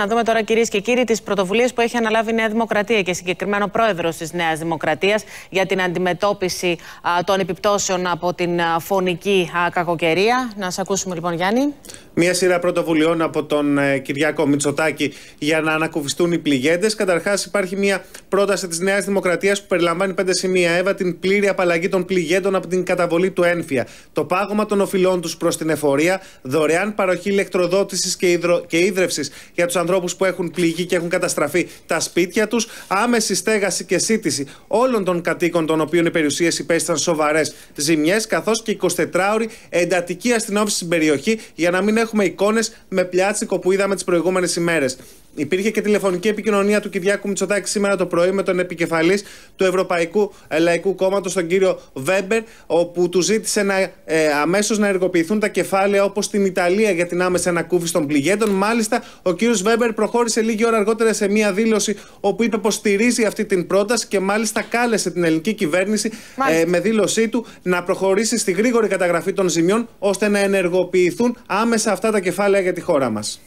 Να δούμε τώρα κυρίες και κύριοι τις πρωτοβουλίες που έχει αναλάβει η Νέα Δημοκρατία και συγκεκριμένο πρόεδρος της Νέας Δημοκρατίας για την αντιμετώπιση των επιπτώσεων από την φωνική κακοκαιρία. Να ακούσουμε λοιπόν, Γιάννη. Μία σειρά πρωτοβουλειών από τον ε, Κυριάκο Μητσοτάκη για να ανακουφιστούν οι πληγέντες. Καταρχάς, υπάρχει μία πρόταση της Νέας Δημοκρατίας που περιλαμβάνει πέντε σημεία. έβα την πλήρη απαλλαγή των πληγέντων από την καταβολή του ένφια. Το πάγωμα των οφειλών τους προς την εφορία. Δωρεάν παροχή ηλεκτροδότησης και, υδρο... και για τους ανθρώπους που έχουν πληγεί και έχουν καταστραφεί τα σπίτια τους, άμεση στέγαση και σύντηση όλων των κατοίκων των οποίων οι περιουσίες υπέστησαν σοβαρές ζημιές, καθώς και 24ωρη εντατική αστυνόμευση στην περιοχή για να μην έχουμε εικόνες με πλιάτσικο που είδαμε τις προηγούμενες ημέρες. Υπήρχε και τηλεφωνική επικοινωνία του Κυριάκου Μητσοτάκη σήμερα το πρωί με τον επικεφαλής του Ευρωπαϊκού Λαϊκού Κόμματος, τον κύριο Βέμπερ, όπου του ζήτησε να, ε, αμέσως να εργοποιηθούν τα κεφάλαια όπως στην Ιταλία για την άμεση ανακούφιση των πληγέντων. Μάλιστα, ο κύριος Βέμπερ Βέμπερ προχώρησε λίγη ώρα αργότερα σε μία δήλωση όπου είπε πως στηρίζει αυτή την πρόταση και μάλιστα κάλεσε την ελληνική κυβέρνηση ε, με δήλωσή του να προχωρήσει στη γρήγορη καταγραφή των ζημιών ώστε να ενεργοποιηθούν άμεσα αυτά τα κεφάλαια για τη χώρα μας.